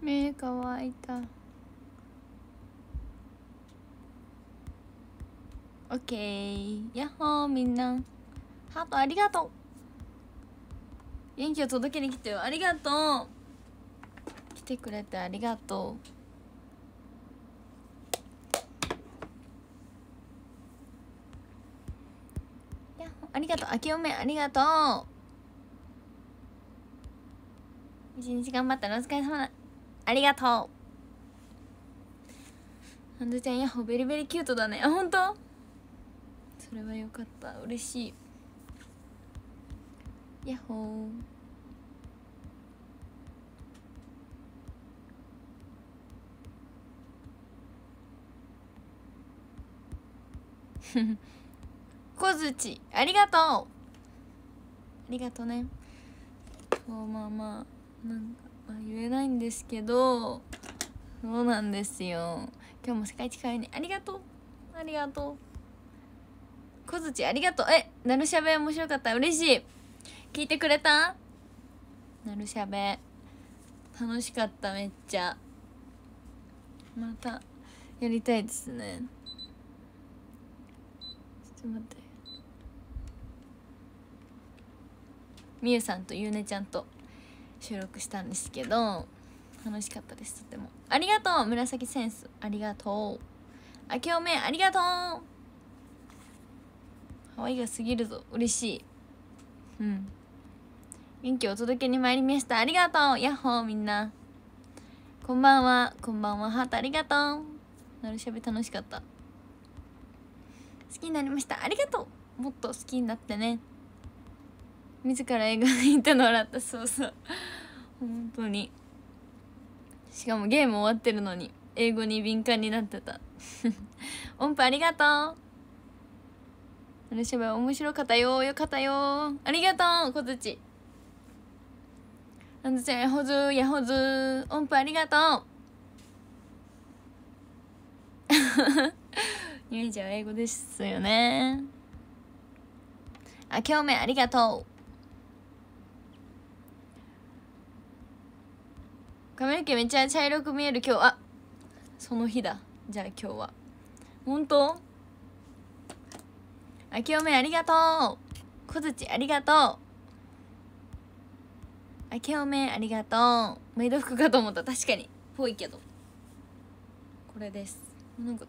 目乾いた OK ヤッホーみんなハートありがとう元気を届けに来てよありがとう来てくれてありがとうありがとう。あきおめ、ありがとう。一日頑張ったらお疲れ様だ。ありがとうハンドちゃんヤッホベリベリキュートだねあ本当それはよかった嬉しいヤッホー小槌ありがとうありがとうねそうまあまあなんかまあ、言えないんですけどそうなんですよ今日も世界一可愛いねありがとうありがとう小槌ありがとうえなるしゃべ面白かった嬉しい聞いてくれたなるしゃべ楽しかっためっちゃまたやりたいですねちょっと待ってみゆさんとゆうねちゃんと収録したんですけど楽しかったですとてもありがとう紫センスありがとう明けおめありがとう可愛がすぎるぞ嬉しいうん元気をお届けに参りましたありがとうヤッホーみんなこんばんはこんばんはハートありがとうなるしゃべ楽しかった好きになりましたありがとうもっと好きになってね自ら映画に行ったのらったそうそう本当にしかもゲーム終わってるのに英語に敏感になってた 音符ありがとう話芝居面白かったよよかったよありがとう小槌なんちゃんやほずやほず音符ありがとう ゆいちゃんは英語ですよねあ、今日目ありがとう。髪の毛めっちゃ茶色く見える今日あその日だじゃあ今日は本当あきおめありがとう小槌ありがとうあきおめありがとうメイド服かと思った確かにぽいけどこれですなんか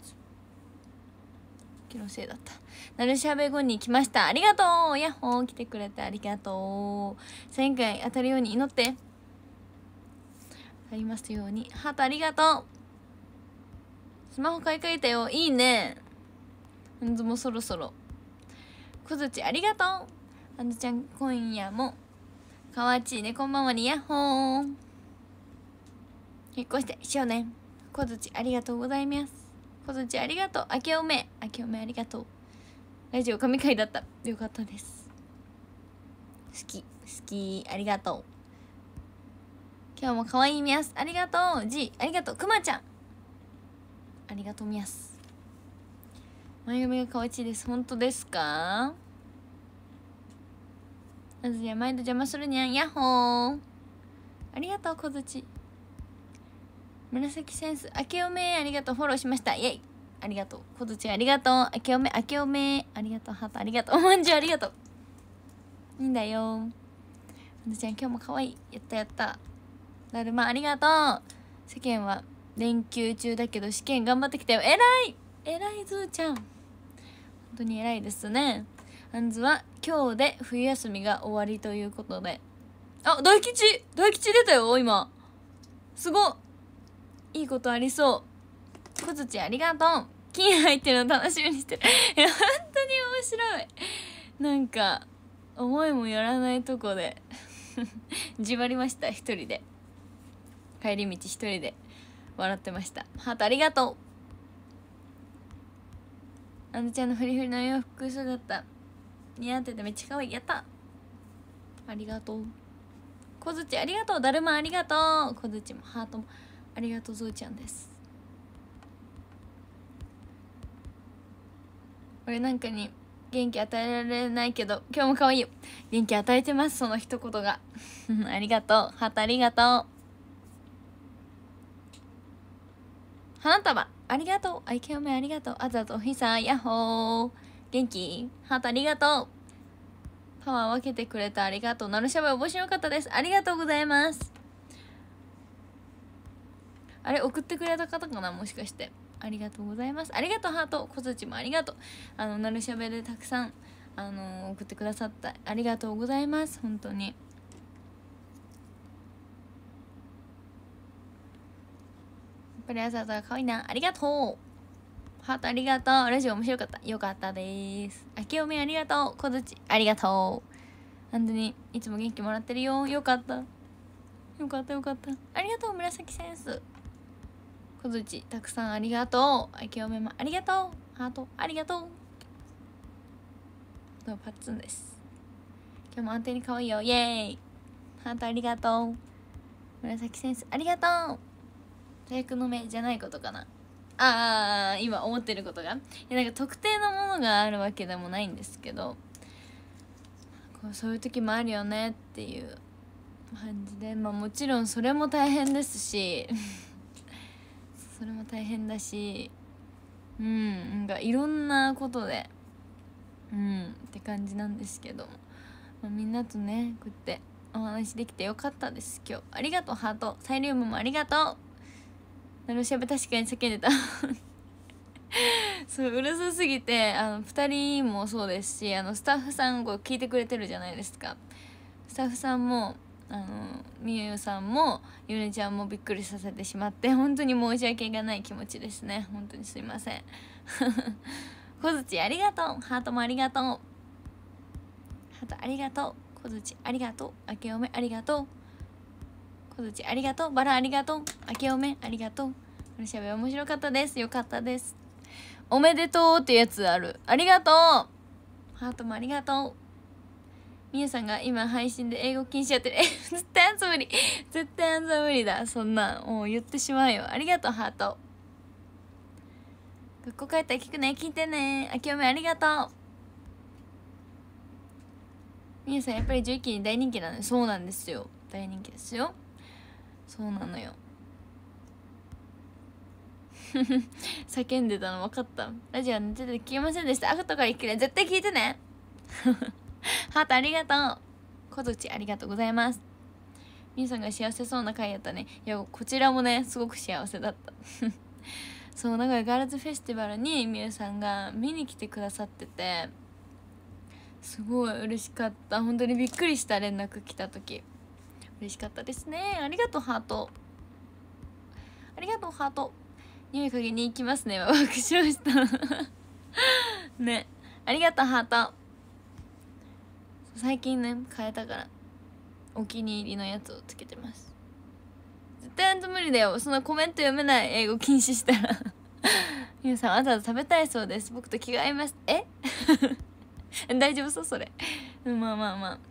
気のせいだったなるしゃべ後に来ましたありがとうやっほー来てくれてありがとう前回当たるように祈ってありますようにハートありがとうスマホ買い替えたよいいねほんともそろそろ小槌ありがとうあずちゃん今夜もかわちいねこんばんはにやっほー引っ越して少年小槌ありがとうございます小槌ありがとう明けおめ明けおめありがとうラジオ神回だったよかったです好き好きありがとう今日も可愛いみやすありがとうじありがとうくまちゃんありがとうみやす前髪が可愛いです本当ですかなずや毎度邪魔するにゃんやっほーありがとう小ち紫センス明けおめありがとうフォローしましたイェイありがとう小ちありがとう明けおめ明けおめありがとうハートありがとうおまんじゅうありがとういいんだよなずちゃん今日も可愛いやったやっただるまありがとう世間は連休中だけど試験頑張ってきたよ偉い偉いずーちゃん本当に偉いですねあんずは今日で冬休みが終わりということであ大吉大吉出たよ今すごいいことありそう小槌ありがとう金入ってるの楽しみにしてるいや本当に面白いなんか思いもよらないとこで じわりました一人で帰り道一人で笑ってましたハートありがとうあのちゃんのフリフリの洋服た似合っててめっちゃ可愛いやったありがとう小槌ありがとうだるまありがとう小槌もハートもありがとうぞうちゃんです俺なんかに元気与えられないけど今日も可愛いよ元気与えてますその一言が ありがとうハートありがとう花束ありがとう愛いおめありがとうあざとひさやっほー元気ハートありがとうパワー分けてくれてありがとうなるしゃべ面白かったですありがとうございますあれ送ってくれた方かなもしかしてありがとうございますありがとうハート小槌もありがとうあのなるしゃべでたくさんあの送ってくださったありがとうございます本当にプレアサーがかわいな。ありがとうハートありがとうラジオ面白かった。よかったです。あけおめありがとう小槌ありがとう本当に、いつも元気もらってるよ。よかった。よかったよかった。ありがとう紫センス小槌たくさんありがとうあけおめもありがとうハートありがとうパッツンです今日も安定に可愛いよイエーイハートありがとう紫センスありがとう大学の目じゃないことかなああ今思ってることがいやなんか特定のものがあるわけでもないんですけどこうそういう時もあるよねっていう感じでまあもちろんそれも大変ですし それも大変だしうんなんかいろんなことでうんって感じなんですけども、まあ、みんなとねこうやってお話できてよかったです今日ありがとうハートサイリウムもありがとうなるし確かに叫んでた そううるさすぎてあの2人もそうですしあのスタッフさんが聞いてくれてるじゃないですかスタッフさんもあのみゆさんもゆねちゃんもびっくりさせてしまって本当に申し訳がない気持ちですね本当にすいません 小槌ありがとうハートもありがとうハートありがとう小槌ありがとう明けおめありがとうありがとうバラありがとう明けおめありがとうこのしゃべ面白かったですよかったですおめでとうってやつあるありがとうハートもありがとうみゆさんが今配信で英語禁止やってる。え、絶対あんた無理。絶対あんた無理だ。そんな、もう言ってしまうよ。ありがとう、ハート。学校帰ったら聞くね。聞いてね。あきおめありがとう。みゆさん、やっぱり11期に大人気なのそうなんですよ。大人気ですよ。そうなのよ 叫んでたの分かったラジオ寝てて聞きませんでした後から行くね絶対聞いてね ハートありがとう小槌ありがとうございますみゆさんが幸せそうな回やったねいやこちらもねすごく幸せだった そう名古屋ガールズフェスティバルにみゆさんが見に来てくださっててすごい嬉しかった本当にびっくりした連絡来た時嬉しかったですねありがとうハートありがとうハート匂い嗅ぎに行きますね爆笑 した ねありがとうハート最近ね変えたからお気に入りのやつをつけてます絶対あん無理だよそのコメント読めない英語禁止したら 皆さんわざわざ食べたいそうです僕と気が合いますえ大丈夫そうそれまあまあまあ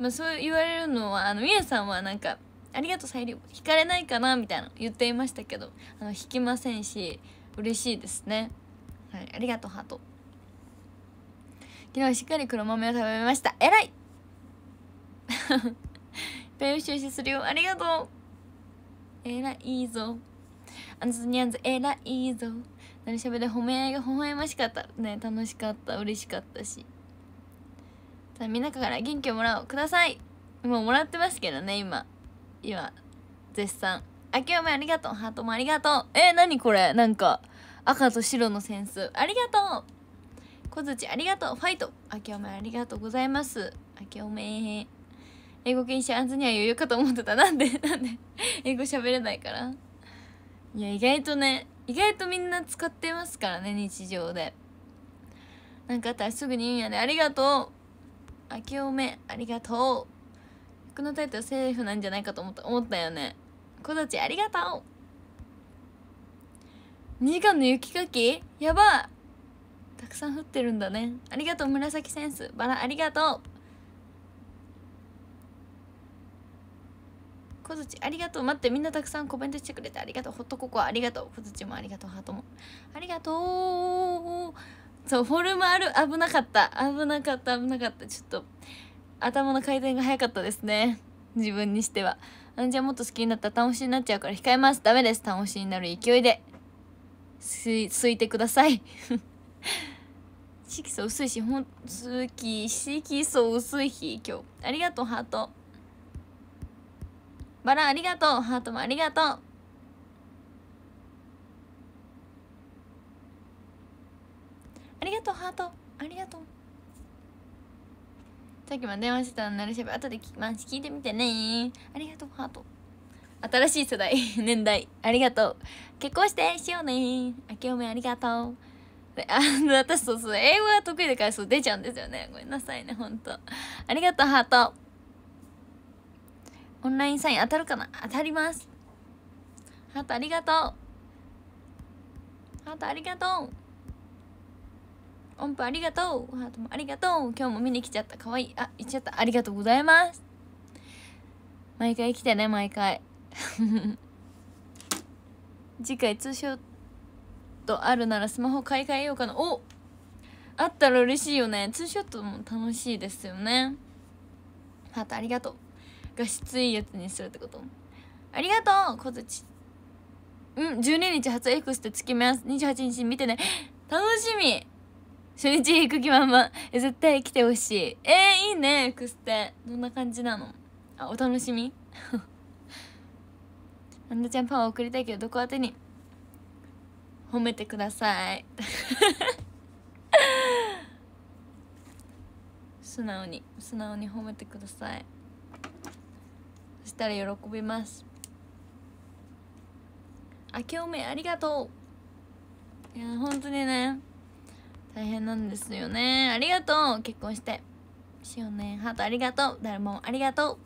まあ、そう言われるのはあのみえさんはなんか「ありがとうさゆり」引かれないかなみたいな言っていましたけどあの引きませんし嬉しいですね、はい、ありがとうハート昨日はしっかり黒豆を食べましたえらい ペン収集するよありがとうえらいぞあんずにゃんずらいぞ何しゃべで褒め合いが微笑ましかったね楽しかった嬉しかったしさあみんなから元気をもらおうくださいもうもらってますけどね今今絶賛あけおめありがとうハートもありがとうえー、何これなんか赤と白の扇子ありがとう小槌ありがとうファイトあけおめありがとうございますあけおめ英語禁止あんずには余裕かと思ってたなんで なんで英語喋れないからいや意外とね意外とみんな使ってますからね日常でなんかあったらすぐに言うんやでありがとう明けおめありがとうこのタイトルセーフなんじゃないかと思った思ったよね小立ちありがとう2時間の雪かきやばたくさん降ってるんだねありがとう紫センスバラありがとう小槌ありがとう待ってみんなたくさんコメントしてくれてありがとうホットココアありがとう小槌もありがとうハートもありがとうそうフォルムある危なかった危なかった危なかったちょっと頭の回転が早かったですね自分にしてはあんゃあもっと好きになったら楽しになっちゃうから控えますダメです楽しになる勢いですいてください色素 薄いしほん好き色素薄い日今日ありがとうハートバラありがとうハートもありがとうありがとうハートありがとうさっきも電話してたのなるしゃべ後で聞まあ、聞いてみてねありがとうハート新しい世代 年代ありがとう結婚してしようねあけおめありがとうあ私そうそう英語が得意だからそう出ちゃうんですよねごめんなさいねほんとありがとうハートオンラインサイン当たるかな当たりますハートありがとうハートありがとう音符ありがとうハートもありがとう今日も見に来ちゃったかわいいあ行っちゃったありがとうございます毎回来てね毎回 次回ツーショットあるならスマホ買い替えようかなおあったら嬉しいよねツーショットも楽しいですよねハートありがとう画質いいやつにするってことありがとう小槌うん12日初 X ってつ目ます28日見てね楽しみ初日行く気満々絶対来てほしいえー、いいねクステどんな感じなのあお楽しみアンなちゃんパワを送りたいけどどこ宛てに褒めてください 素直に素直に褒めてくださいそしたら喜びますあきおめありがとういや本当にね大変なんですよねありがとう結婚してしうねハートありがとう誰もありがとう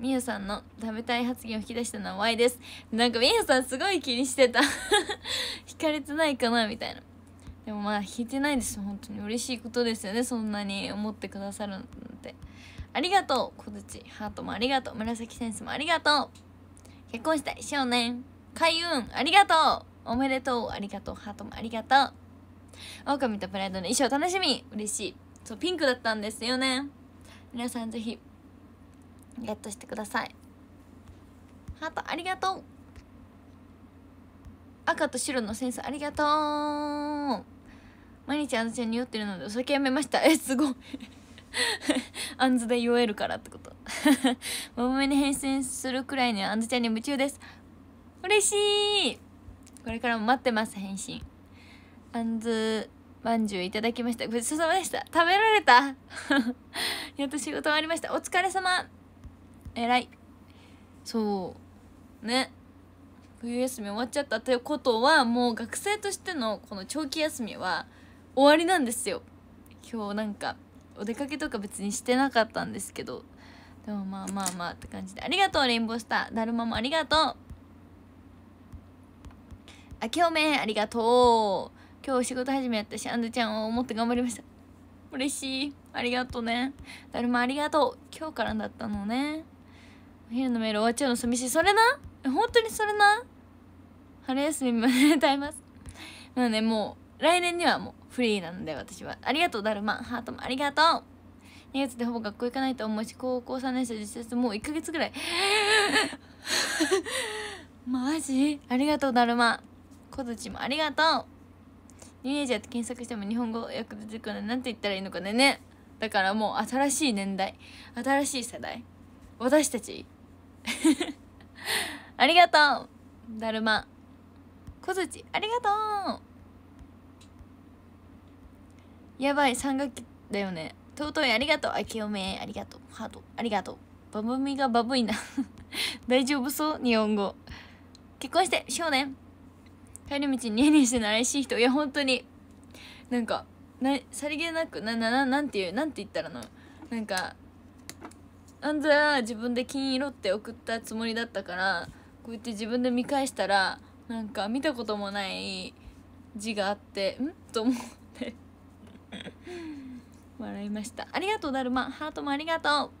みゆさんの食べたい発言を引き出したのは Y ですなんかみゆさんすごい気にしてた 引かれてないかなみたいなでもまあ引いてないです本当に嬉しいことですよねそんなに思ってくださるなんてありがとう小槌ハートもありがとう紫センスもありがとう結婚したい少年開運ありがとうおめでとうありがとうハートもありがとう狼とプライドの衣装楽しみ嬉しいそうピンクだったんですよね皆さんぜひゲットしてくださいハートありがとう赤と白のセンスありがとう毎日あんずちゃんに酔ってるのでお酒やめましたえすごいあんずで酔えるからってこと桃目 に変身するくらいにあんずちゃんに夢中です嬉しいこれからも待ってます返信あんずまんじゅういただきましたごちそうさまでした食べられた やっと仕事終わりましたお疲れ様えらいそうね冬休み終わっちゃったということはもう学生としてのこの長期休みは終わりなんですよ今日なんかお出かけとか別にしてなかったんですけどでもまあまあまあって感じでありがとうレインボースターだるまもありがとうあけおめありがとう今日仕事始めやったし、あんずちゃんを思って頑張りました。嬉しい。ありがとうね。だるまありがとう。今日からだったのね。お昼のメール終わっちゃうの寂しい。それな本当にそれな春休みまで歌います。なので、もう、来年にはもうフリーなので、私は。ありがとう、だるま。ハートもありがとう。2月でほぼ学校行かないと思うし、高校3年生実質もう1ヶ月ぐらい。マジありがとう、だるま。小槌もありがとうニューエジャーって検索しても日本語訳出てくるのなんて言ったらいいのかねねだからもう新しい年代新しい世代私たち ありがとうだるま小槌ありがとうやばい3学期だよね尊いありがとうあきおめありがとうハートありがとうバブみがバブいな 大丈夫そう日本語結婚して少年帰り道ニヤニヤしてるの怪しい人 いや本当になんかなさりげなくななななんていうなんて言ったらのなんかあんた自分で金色って送ったつもりだったからこうやって自分で見返したらなんか見たこともない字があってんと思って 笑いましたありがとうだるまハートもありがと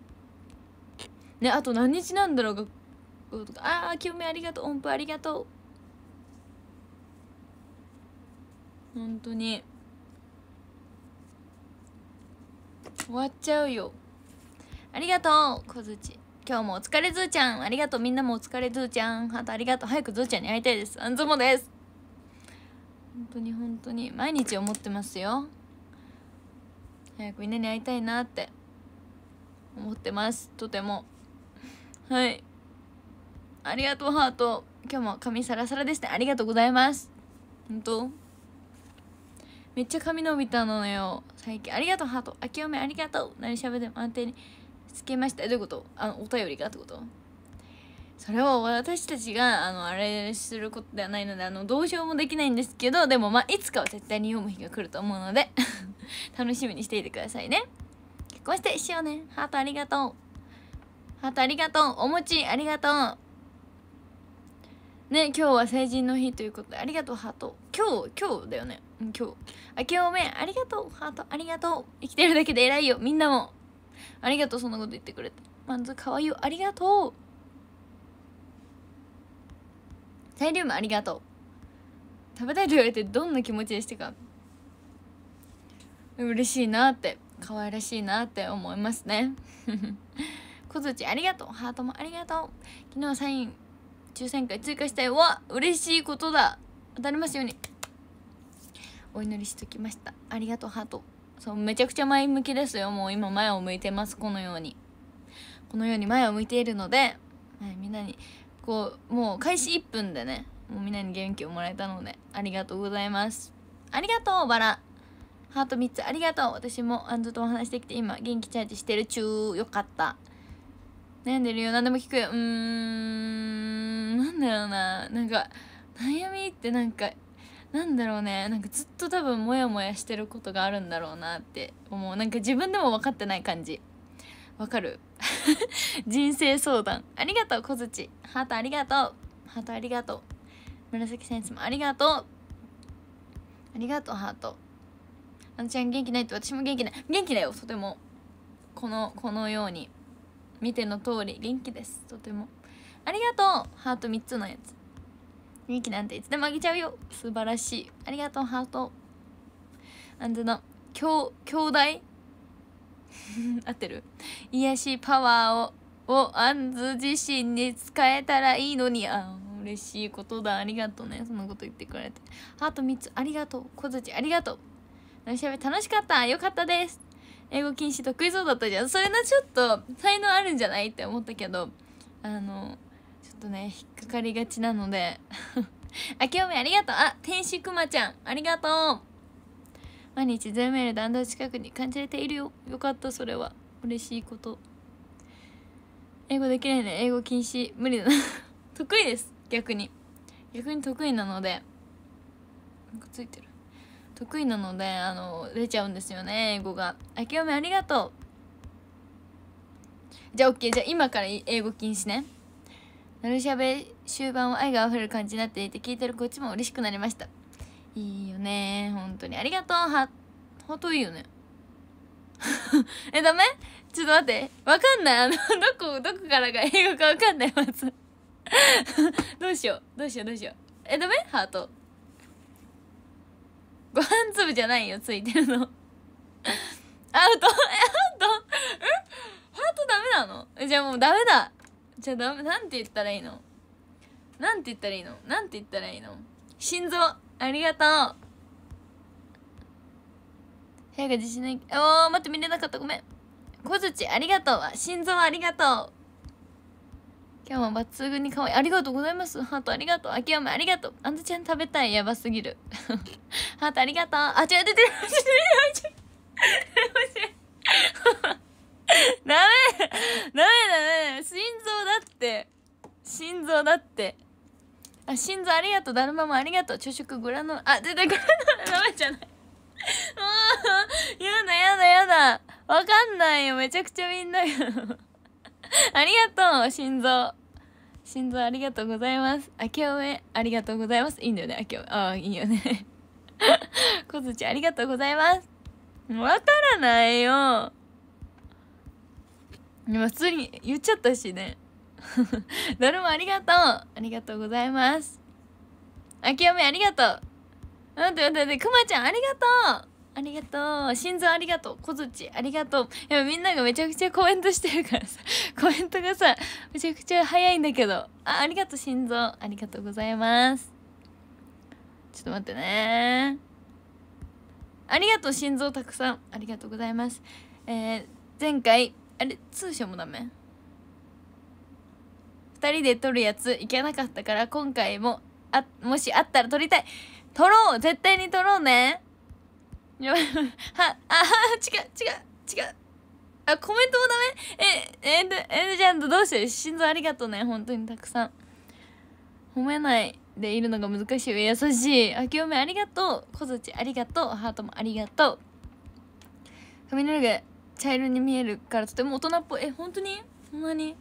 うねあと何日なんだろうがああ清めありがとう音符ありがとう本当に終わっちゃうよありがとう小槌今日もお疲れずーちゃんありがとうみんなもお疲れずーちゃんハートありがとう早くずーちゃんに会いたいですあんずもです本当に本当に毎日思ってますよ早くみんなに会いたいなって思ってますとてもはいありがとうハート今日も髪サラサラでしたありがとうございます本当めっちゃ髪伸びたのよ最近ありがとうハートあきおめありがとう何しゃべっても安定につけましたどういうことあのお便りがってことそれを私たちがあのあれすることではないのであのどうしようもできないんですけどでもまあいつかは絶対に読む日が来ると思うので 楽しみにしていてくださいね結婚してしようねハートありがとうハートありがとうお餅ありがとうね今日は成人の日ということでありがとうハート今日今日だよね今日明けおめありがとうハートありがとう生きてるだけで偉いよみんなもありがとうそんなこと言ってくれてまずかわいいよありがとうサイリウムありがとう食べたいと言われてどんな気持ちでしたか嬉しいなって可愛らしいなって思いますね 小槌ありがとうハートもありがとう昨日サイン抽選会追加したよわ嬉しいことだ当たりますようにお祈りしときましたありがとうハートそうめちゃくちゃ前向きですよもう今前を向いてますこのようにこのように前を向いているので、はい、みんなにこうもう開始1分でねもうみんなに元気をもらえたのでありがとうございますありがとうバラハート3つありがとう私もあずっとお話できて今元気チャージしてるちゅーよかった悩んでるよ何でも聞くようーんなんだろうななんか悩みってなんかなんだろうねなんかずっと多分モヤモヤしてることがあるんだろうなって思うなんか自分でも分かってない感じわかる 人生相談ありがとう小槌ハートありがとうハートありがとう紫先生もありがとうありがとうハートあのちゃん元気ないって私も元気ない元気だよとてもこのこのように見ての通り元気ですとてもありがとうハート3つのやつ雰囲気なんていつでもあげちゃうよ素晴らしいありがとうハートあんずの兄兄弟合ってる癒しパワーををあんず自身に使えたらいいのにあ嬉しいことだありがとうねそんなこと言ってくれてハート3つありがとう小槌ありがとうおしゃべ楽しかったよかったです英語禁止得意そうだったじゃんそれのちょっと才能あるんじゃないって思ったけどあのとね引っかかりがちなので あきおめありがとうあ天使くまちゃんありがとう毎日全メールだんだん近くに感じれているよよかったそれは嬉しいこと英語できないね英語禁止無理だな 得意です逆に逆に得意なのでなんかついてる得意なのであの出ちゃうんですよね英語があきおめありがとうじゃあ OK じゃあ今から英語禁止ねのるしゃべ終盤は愛があふれる感じになっていて聞いてるこっちも嬉しくなりましたいいよね本当にありがとうハハートいいよね えダメちょっと待ってわかんないあのどこどこからが英語かわかんないまず どうしようどうしようどうしようえダメハートご飯粒じゃないよついてるの アウトえアウトえハートダメなのじゃあもうダメだじゃあダなんて言ったらいいのなんて言ったらいいのなんて言ったらいいの心臓ありがとう部屋が自信ないおー待って見れなかったごめん小槌ありがとう心臓ありがとう今日も抜群に可愛いありがとうございますハートありがとう秋山ありがとうあんずちゃん食べたいやばすぎる ハートありがとうあ違う出てる出てる ダメダメダメ心臓だって心臓だってあ心臓ありがとうだるまもありがとう朝食グラノあ出てグラノーダメじゃないもうやだやだやだわかんないよめちゃくちゃみんなありがとう心臓心臓ありがとうございますあけおめありがとうございますいいんだよねあけおめああいいよね小槌ありがとうございますわからないよ今普通に言っちゃったしね 誰もありがとうありがとうございますあきおめありがとう待って待って待ってくまちゃんありがとうありがとう心臓ありがとう小槌ありがとういやみんながめちゃくちゃコメントしてるからさ コメントがさめちゃくちゃ早いんだけどあありがとう心臓ありがとうございますちょっと待ってねありがとう心臓たくさんありがとうございますえー、前回あれ通称もダメ2人で撮るやついけなかったから今回もあもしあったら撮りたい撮ろう絶対に撮ろうねやばいはあは違う違う違うあコメントもダメええー、ええー、じゃんとどうして心臓ありがとうね本当にたくさん褒めないでいるのが難しい優しいあきおめありがとう小槌ありがとうハートもありがとうファミルグ茶色に見えるからとても大人っぽいえ本当にそんなに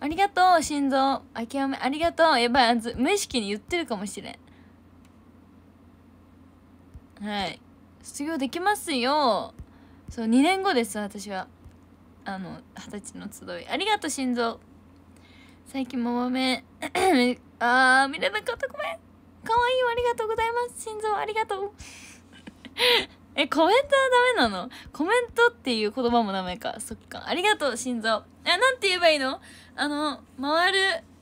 ありがとう心臓諦めありがとうやばいあず無意識に言ってるかもしれんはい卒業できますよそう2年後です私はあの二十歳の集いありがとう心臓最近ももめ あー見れなかったごめんかわいいありがとうございます心臓ありがとうえコメントはダメなのコメントっていう言葉もダメかそっかありがとう心臓えなんて言えばいいのあの回る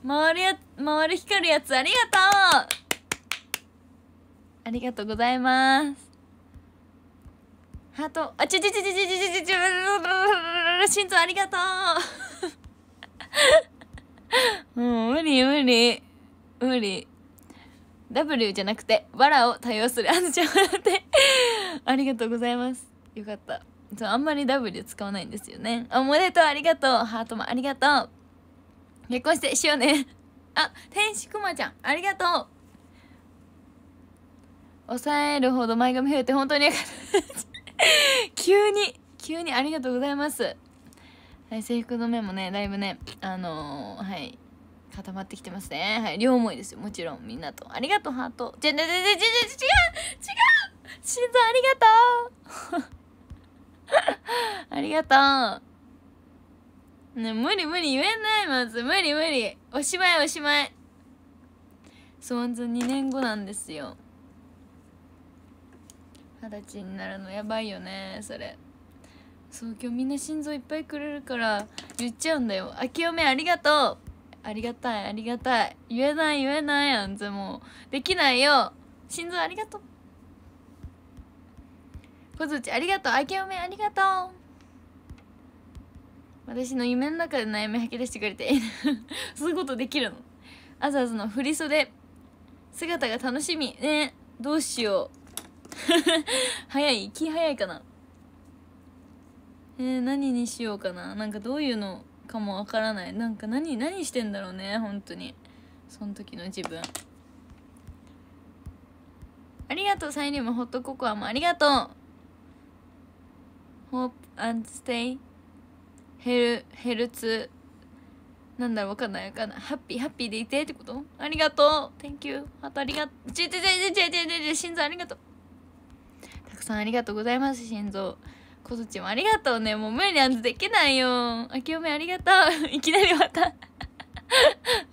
回るや回る光るやつありがとうありがとうございますハートあちちちちちょちちちち 心臓ありがとう もう無理無理無理 W じゃなくて、わらを多用する。あずちゃん笑って。ありがとうございます。よかった。そう、あんまり W 使わないんですよね。おめでとう、ありがとう。ハートもありがとう。結婚して、しようね。あ、天使くまちゃん、ありがとう。抑えるほど前髪増えて本当によか急に、急にありがとうございます。はい、制服の面もね、だいぶね、あのー、はい、固まってきてますねはい両思いですよもちろんみんなとありがとうハートじゃじゃじゃじゃじゃ違う違う心臓ありがとう ありがとうね無理無理言えないまず無理無理おしまいおしまいそうまず2年後なんですよ二十歳になるのやばいよねそれそう今日みんな心臓いっぱいくれるから言っちゃうんだよ「あきおめありがとう!」ありがたいありがたい言えない言えないやんぜもうできないよ心臓ありがとう小槌ありがとうあけおめありがとう私の夢の中で悩み吐き出してくれて そういうことできるのあざあざの振り袖姿が楽しみねどうしよう 早い気早いかなえー、何にしようかななんかどういうのかもわからないなんか何何してんだろうね本当にその時の自分ありがとうサイリウムホットココアもありがとう Hope and stay ヘルヘルツなんだろうわかんないわかんないハッピーハッピーでいてってことありがとう Thank you あとありがとうちょちょちょちょちょちょ心臓ありがとうたくさんありがとうございます心臓小づちもありがとうね。もう無理なんてできないよ。あきおめありがとう。いきなり終わった。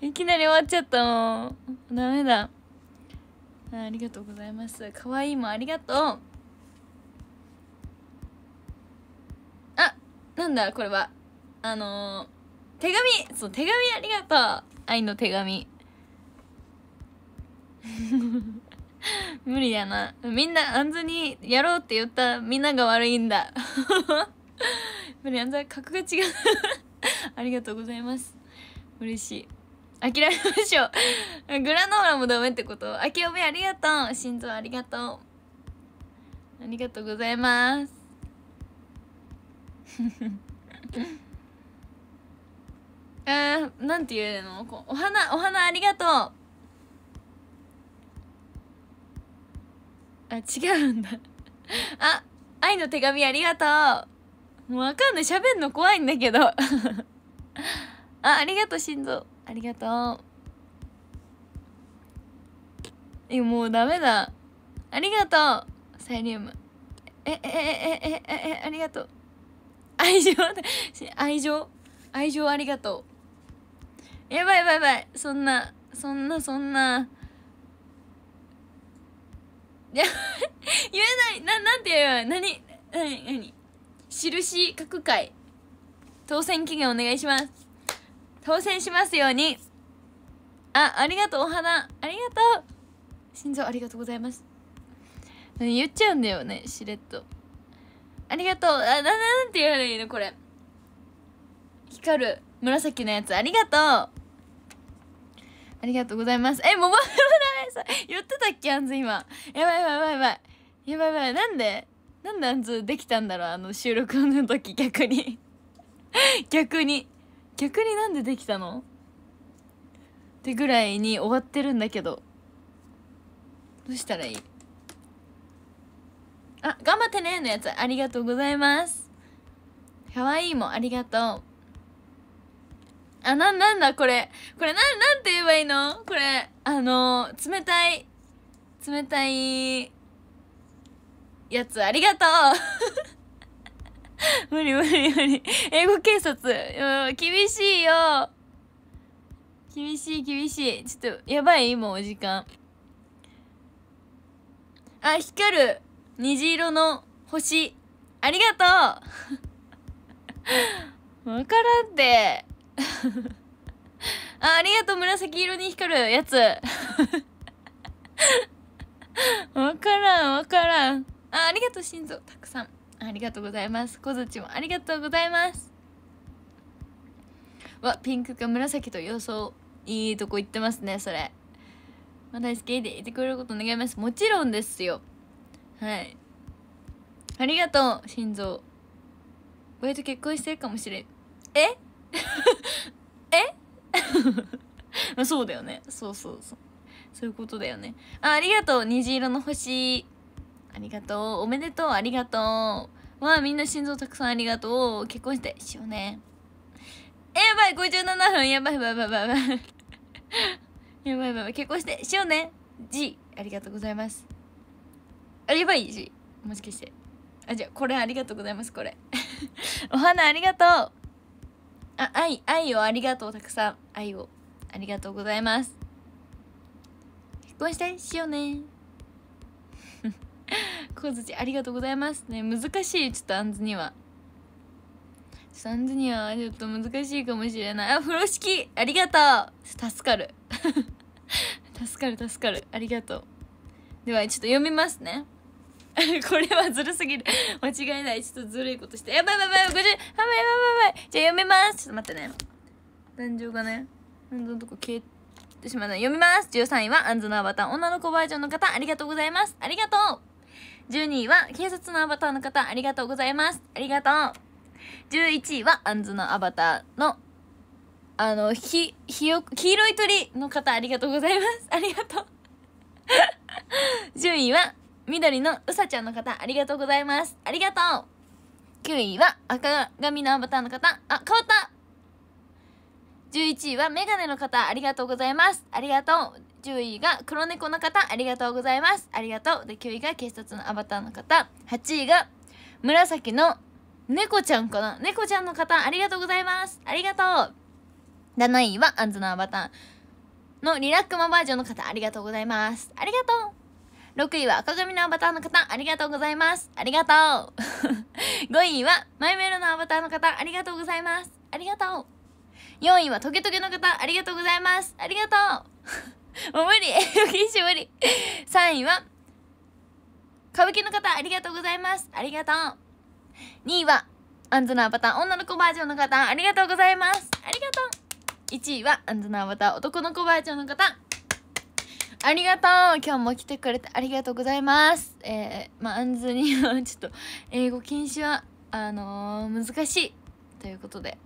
いきなり終わっちゃったもう。ダメだあ。ありがとうございます。かわいいもありがとう。あ、なんだこれは。あのー、手紙そう、手紙ありがとう。愛の手紙。無理やな。みんな、あんずにやろうって言ったみんなが悪いんだ。無理、あんずは格が違う ありがとうございます。嬉しい。諦めましょう。グラノーラもダメってことあきおめありがとう。心臓ありがとう。ありがとうございます。えー、なんて言うのお花、お花ありがとう。あ違うんだあ愛の手紙ありがとうもうわかんない喋んの怖いんだけど あありがとう心臓ありがとうえもうダメだありがとうサイリウムえええええええありがとう愛情愛情愛情ありがとうやばいやばいやばいそんなそんなそんな 言えないななんて言えば何何何印各会当選期限お願いします当選しますようにあありがとうお花ありがとう心臓ありがとうございます言っちゃうんだよねしれっとありがとうあななんて言われるのこれ光る紫のやつありがとうありがとうございますえ桃さ言ってたっけあんず今やばいやばいやばいやばいやばいやばいなんでなんでアんずできたんだろうあの収録の時逆に 逆に逆になんでできたのってぐらいに終わってるんだけどどうしたらいいあ頑張ってねのやつありがとうございますかわいいもありがとうあ、な、なんだこれ。これな、なんて言えばいいのこれ、あの、冷たい、冷たい、やつありがとう 無理無理無理。英語警察。厳しいよ。厳しい厳しい。ちょっと、やばい今お時間。あ、光る虹色の星。ありがとう わからんって。あありがとう紫色に光るやつ わからんわからんあありがとう心臓たくさんありがとうございます小槌もありがとうございますわピンクか紫と予想いいとこ行ってますねそれまた好きでいてくれること願いますもちろんですよはいありがとう心臓親と結婚してるかもしれんええ そうだよねそうそうそうそういうことだよねあありがとう虹色の星ありがとうおめでとうありがとうわあみんな心臓たくさんありがとう結婚してしようねえやばい57分やばいやばいやばいやばい やばいやばい結婚してしようね G ありがとうございますあやばい G もしかしてあじゃあこれありがとうございますこれ お花ありがとうあ、愛、愛をありがとう、たくさん。愛をありがとうございます。結婚したいしようね。コ 槌ズチ、ありがとうございます。ね、難しい、ちょっとあんずには。サンズにはちょっと難しいかもしれない。あ、風呂敷ありがとう助かる。助かる助かる。ありがとう。では、ちょっと読みますね。これはずるすぎる。間違いない。ちょっとずるいことして。やばいやばいやばい !50! やばいやばいじゃあ読みますちょっと待ってね壇上がねどんどんとこ消えてしまうの読みます13位はアンズのアバター女の子バージョンの方ありがとうございますありがとう12位は警察のアバターの方ありがとうございますありがとう11位はアンズのアバターのあのひひよ黄色い鳥の方ありがとうございますありがとう10位 は緑のうさちゃんの方ありがとうございますありがとう9位は赤髪のアバターの方あ変わった11位はメガネの方ありがとうございますありがとう10位が黒猫の方ありがとうございますありがとうで9位が警察のアバターの方8位が紫の猫ちゃんかな猫ちゃんの方ありがとうございますありがとう7位はアンズのアバターのリラックマバージョンの方ありがとうございますありがとう6位は赤髪のアバターの方、ありがとうございます。ありがとう。5 位は、マイメロのアバターの方、ありがとうございます。ありがとう。4位は、トゲトゲの方、ありがとうございます。ありがとう。もう無理。浮 き無理。3位は、歌舞伎の方、ありがとうございます。ありがとう。2位は、アンズのアバター、女の子バージョンの方、ありがとうございます。ありがとう。1位は、アンズのアバター、男の子バージョンの方、ありがとう今日も来てくれてありがとうございます。えー、まあ、アンズにはちょっと英語禁止は、あのー、難しいということで。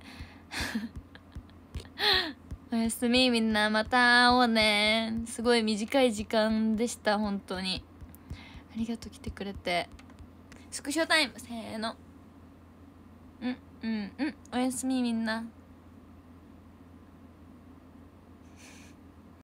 おやすみみんなまた会おうねすごい短い時間でした本当にありがとう来てくれてスクショタイムせーのうんうんうんおやすみみんな